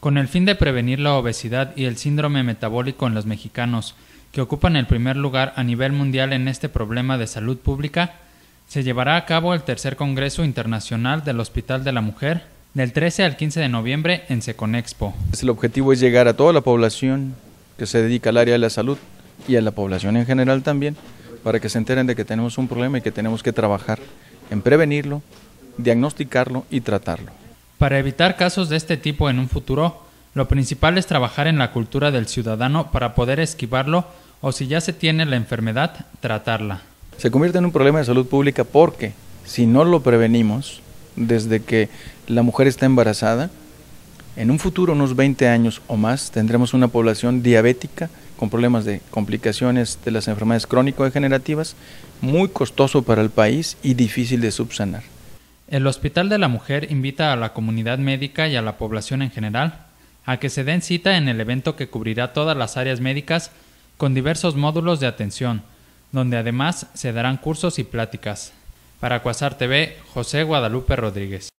Con el fin de prevenir la obesidad y el síndrome metabólico en los mexicanos, que ocupan el primer lugar a nivel mundial en este problema de salud pública, se llevará a cabo el tercer Congreso Internacional del Hospital de la Mujer del 13 al 15 de noviembre en Seconexpo. El objetivo es llegar a toda la población que se dedica al área de la salud y a la población en general también, para que se enteren de que tenemos un problema y que tenemos que trabajar en prevenirlo, diagnosticarlo y tratarlo. Para evitar casos de este tipo en un futuro, lo principal es trabajar en la cultura del ciudadano para poder esquivarlo o si ya se tiene la enfermedad, tratarla. Se convierte en un problema de salud pública porque si no lo prevenimos, desde que la mujer está embarazada, en un futuro, unos 20 años o más, tendremos una población diabética con problemas de complicaciones de las enfermedades crónico-degenerativas, muy costoso para el país y difícil de subsanar. El Hospital de la Mujer invita a la comunidad médica y a la población en general a que se den cita en el evento que cubrirá todas las áreas médicas con diversos módulos de atención, donde además se darán cursos y pláticas. Para Cuasar TV, José Guadalupe Rodríguez.